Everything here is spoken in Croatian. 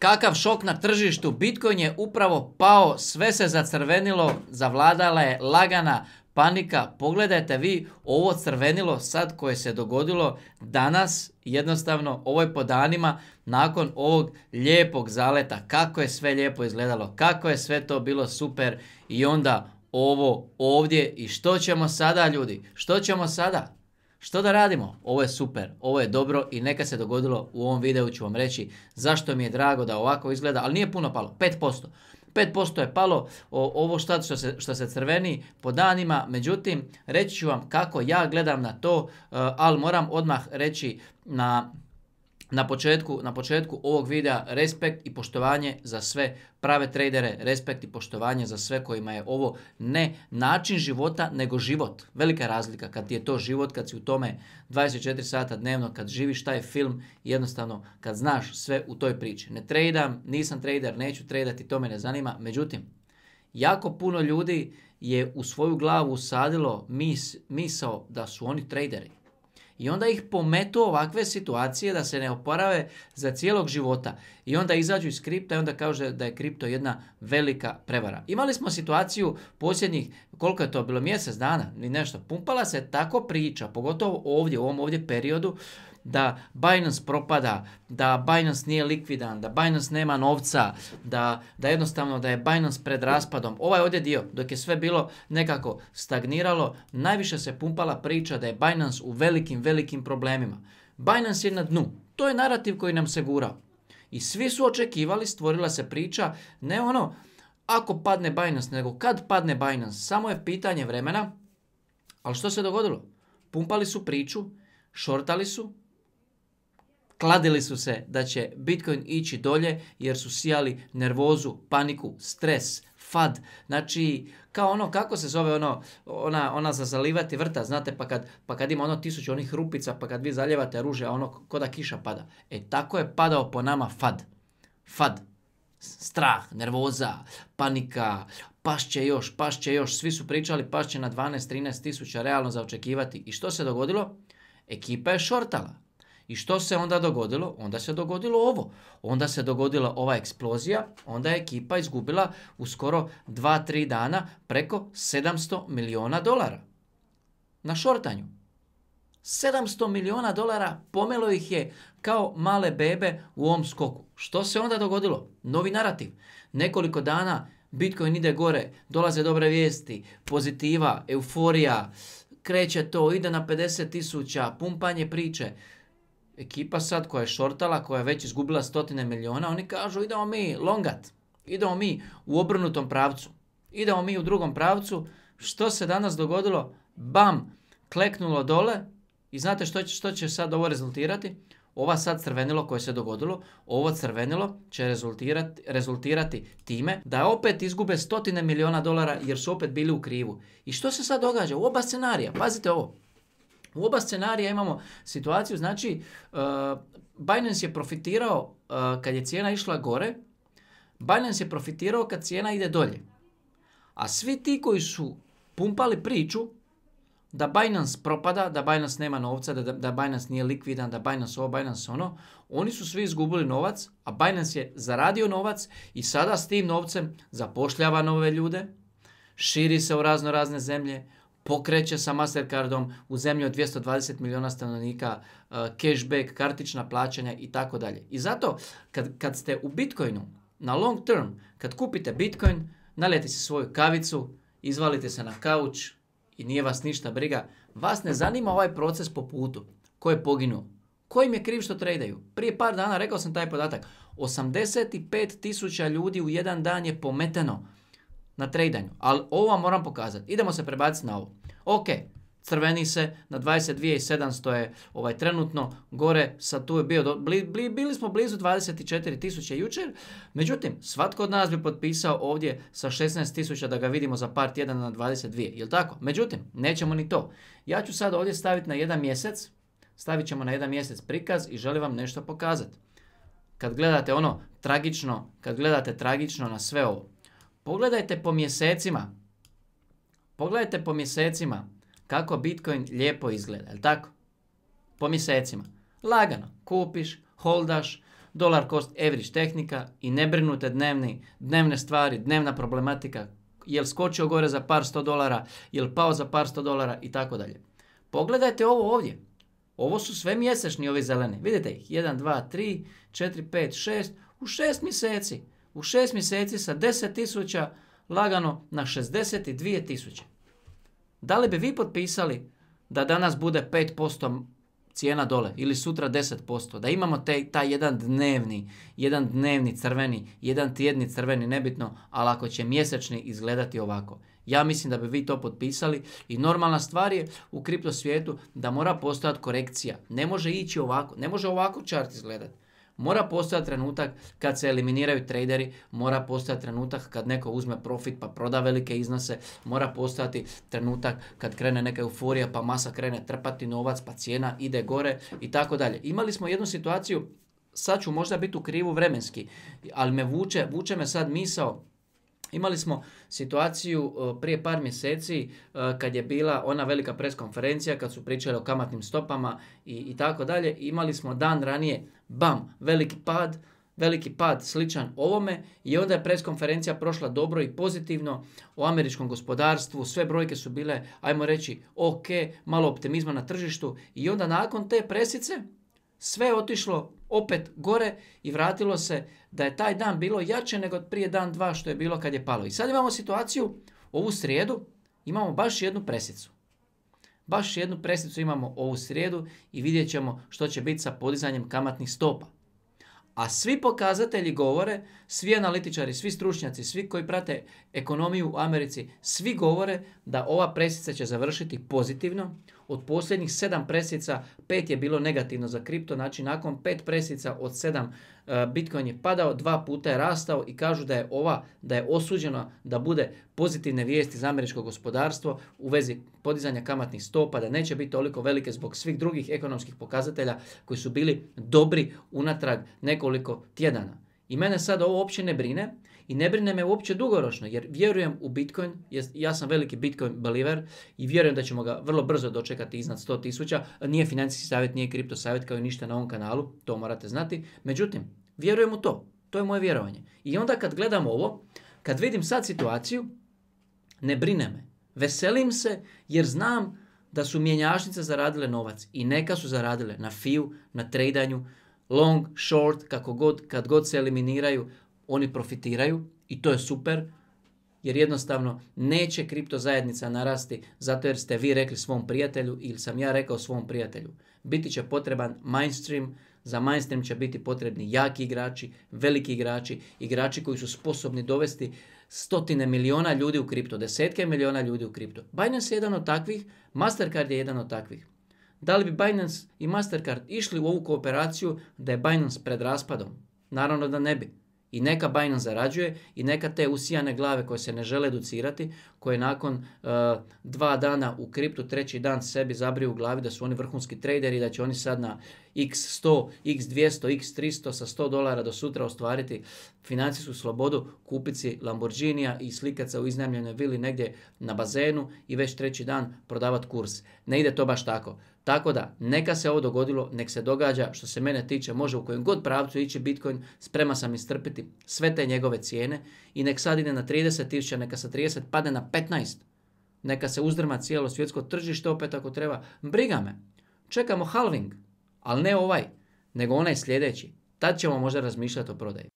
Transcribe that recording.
Kakav šok na tržištu, Bitcoin je upravo pao, sve se zacrvenilo, zavladala je lagana panika. Pogledajte vi ovo crvenilo sad koje se dogodilo danas, jednostavno ovo je po danima nakon ovog lijepog zaleta. Kako je sve lijepo izgledalo, kako je sve to bilo super i onda ovo ovdje i što ćemo sada ljudi, što ćemo sada? Što da radimo? Ovo je super, ovo je dobro i neka se dogodilo u ovom videu ću vam reći zašto mi je drago da ovako izgleda, ali nije puno palo, 5%. 5% je palo ovo se, što se crveni po danima, međutim reći ću vam kako ja gledam na to, e, ali moram odmah reći na na početku, na početku ovog videa respekt i poštovanje za sve prave tradere, respekt i poštovanje za sve kojima je ovo ne način života nego život. Velika razlika kad ti je to život, kad si u tome 24 sata dnevno, kad živiš taj film, jednostavno kad znaš sve u toj priči. Ne tradam, nisam trader, neću tradati, to me ne zanima. Međutim, jako puno ljudi je u svoju glavu sadilo mis, misao da su oni traderi. I onda ih pometu ovakve situacije da se ne oporave za cijelog života. I onda izađu iz kripta i onda kaže da je kripto jedna velika prevara. Imali smo situaciju posljednjih, koliko je to bilo, mjesec dana i nešto. Pumpala se tako priča, pogotovo ovdje, u ovom ovdje periodu, da Binance propada, da Binance nije likvidan, da Binance nema novca, da, da jednostavno da je Binance pred raspadom. Ovaj ovdje dio, dok je sve bilo nekako stagniralo, najviše se pumpala priča da je Binance u velikim, velikim problemima. Binance je na dnu. To je narativ koji nam se gurao. I svi su očekivali, stvorila se priča, ne ono, ako padne Binance, nego kad padne Binance, samo je pitanje vremena. Ali što se dogodilo? Pumpali su priču, šortali su, Kladili su se da će Bitcoin ići dolje jer su sijali nervozu, paniku, stres, fad. Znači, kao ono, kako se zove ono, ona, ona za zalivati vrta, znate, pa kad, pa kad ima ono tisuću onih rupica, pa kad vi zaljevate ruže, a ono ko da kiša pada. E, tako je padao po nama fad. Fad. Strah, nervoza, panika, pašće još, pašće još. Svi su pričali pašće na 12-13 tisuća, realno za očekivati. I što se dogodilo? Ekipa je šortala. I što se onda dogodilo? Onda se dogodilo ovo. Onda se dogodila ova eksplozija, onda je ekipa izgubila u skoro 2-3 dana preko 700 miliona dolara. Na šortanju. 700 miliona dolara pomelo ih je kao male bebe u ovom skoku. Što se onda dogodilo? Novi narativ. Nekoliko dana Bitcoin ide gore, dolaze dobre vijesti, pozitiva, euforija, kreće to, ide na 50 tisuća, pumpanje priče ekipa sad koja je šortala, koja je već izgubila stotine miliona, oni kažu idemo mi longat, idemo mi u obrnutom pravcu, idemo mi u drugom pravcu. Što se danas dogodilo? Bam, kleknulo dole i znate što će, što će sad ovo rezultirati? Ova sad crvenilo koje se dogodilo, ovo crvenilo će rezultirati, rezultirati time da opet izgube stotine miliona dolara jer su opet bili u krivu. I što se sad događa? U oba scenarija, pazite ovo. U oba scenarija imamo situaciju, znači uh, Binance je profitirao e, kad je cijena išla gore, Binance je profitirao kad cijena ide dolje. A svi ti koji su pumpali priču da Binance propada, da Binance nema novca, da, da Binance nije likvidan, da Binance ovo, Binance ono, oni su svi izgubili novac, a Binance je zaradio novac i sada s tim novcem zapošljava nove ljude, širi se u razno razne zemlje, pokreće sa Mastercardom u zemlji od 220 miliona stanovnika, e, cashback, kartična plaćanja i tako dalje. I zato kad, kad ste u Bitcoinu na long term, kad kupite Bitcoin, nalijete se svoju kavicu, izvalite se na kauč i nije vas ništa briga. Vas ne zanima ovaj proces po putu. Ko je poginuo? Ko im je kriv što tradaju? Prije par dana rekao sam taj podatak. 85 tisuća ljudi u jedan dan je pometeno na tradanju. Ali ovo vam moram pokazati. Idemo se prebaciti na ovo. Ok, crveni se, na 22.700 je ovaj, trenutno, gore sa tu je bio, bili smo blizu 24.000 jučer, međutim, svatko od nas bi potpisao ovdje sa 16.000 da ga vidimo za par tjedana na 22, jel tako? Međutim, nećemo ni to. Ja ću sad ovdje staviti na jedan mjesec, stavit ćemo na jedan mjesec prikaz i želim vam nešto pokazati. Kad gledate ono tragično, kad gledate tragično na sve ovo, pogledajte po mjesecima Pogledajte po mjesecima kako Bitcoin lijepo izgleda, li tako? Po mjesecima. Lagano, kupiš, holdaš, dolar cost average tehnika i ne brinute dnevni, dnevne stvari, dnevna problematika, jel skočio gore za par sto dolara, jel pao za par sto dolara i tako dalje. Pogledajte ovo ovdje. Ovo su sve mjesečni ovi zeleni. Vidite ih, 1, 2, 3, 4, 5, 6, u 6 mjeseci. U 6 mjeseci sa 10 tisuća lagano na tisuće. Da li bi vi potpisali da danas bude 5% cijena dole ili sutra 10%, da imamo te, taj jedan dnevni, jedan dnevni crveni, jedan tjedni crveni, nebitno, ali ako će mjesečni izgledati ovako. Ja mislim da bi vi to potpisali i normalna stvar je u kripto svijetu da mora postojati korekcija. Ne može ići ovako, ne može ovako čart izgledati. Mora postojati trenutak kad se eliminiraju traderi, mora postojati trenutak kad neko uzme profit pa proda velike iznose, mora postojati trenutak kad krene neka euforija pa masa krene trpati novac pa cijena ide gore i tako dalje. Imali smo jednu situaciju, sad ću možda biti u krivu vremenski, ali me vuče, vuče me sad misao Imali smo situaciju e, prije par mjeseci e, kad je bila ona velika preskonferencija, kad su pričali o kamatnim stopama i, i tako dalje. Imali smo dan ranije, bam, veliki pad, veliki pad sličan ovome i onda je preskonferencija prošla dobro i pozitivno u američkom gospodarstvu, sve brojke su bile, ajmo reći, ok, malo optimizma na tržištu i onda nakon te presice sve je otišlo opet gore i vratilo se da je taj dan bilo jače nego prije dan dva što je bilo kad je palo. I sad imamo situaciju, ovu srijedu imamo baš jednu presicu. Baš jednu presicu imamo ovu srijedu i vidjet ćemo što će biti sa podizanjem kamatnih stopa. A svi pokazatelji govore, svi analitičari, svi stručnjaci, svi koji prate ekonomiju u Americi, svi govore da ova presica će završiti pozitivno. Od posljednjih sedam presica, pet je bilo negativno za kripto, znači nakon pet presica od sedam e, Bitcoin je padao, dva puta je rastao i kažu da je ova, da je osuđena da bude pozitivne vijesti za američko gospodarstvo u vezi podizanja kamatnih stopa, da neće biti toliko velike zbog svih drugih ekonomskih pokazatelja koji su bili dobri unatrag nekoliko nekoliko tjedana. I mene sad ovo uopće ne brine i ne brine me uopće dugoročno jer vjerujem u Bitcoin, ja sam veliki Bitcoin believer i vjerujem da ćemo ga vrlo brzo dočekati iznad 100 tisuća. Nije financijski savjet, nije kripto savjet kao i ništa na ovom kanalu, to morate znati. Međutim, vjerujem u to, to je moje vjerovanje. I onda kad gledam ovo, kad vidim sad situaciju, ne brine me. Veselim se jer znam da su mjenjačnice zaradile novac i neka su zaradile na fiju, na tradanju, long, short, kako god, kad god se eliminiraju, oni profitiraju i to je super, jer jednostavno neće kripto zajednica narasti zato jer ste vi rekli svom prijatelju ili sam ja rekao svom prijatelju. Biti će potreban mainstream, za mainstream će biti potrebni jaki igrači, veliki igrači, igrači koji su sposobni dovesti stotine miliona ljudi u kripto, desetke miliona ljudi u kripto. Binance je jedan od takvih, Mastercard je jedan od takvih. Da li bi Binance i Mastercard išli u ovu kooperaciju da je Binance pred raspadom? Naravno da ne bi. I neka Binance zarađuje i neka te usijane glave koje se ne žele educirati, koje nakon e, dva dana u kriptu, treći dan sebi zabriju u glavi da su oni vrhunski i da će oni sad na x100, x200, x300 sa 100 dolara do sutra ostvariti financijsku slobodu, kupiti si Lamborghinija i slikat se u iznajmljenoj vili negdje na bazenu i već treći dan prodavati kurs. Ne ide to baš tako. Tako da, neka se ovo dogodilo, nek se događa, što se mene tiče, može u kojem god pravcu ići Bitcoin, sprema sam istrpiti sve te njegove cijene i nek sad ide na 30.000, neka sa 30 padne na 15. Neka se uzdrma cijelo svjetsko tržište opet ako treba. Briga me. Čekamo halving, ali ne ovaj, nego onaj sljedeći. Tad ćemo možda razmišljati o prodaji.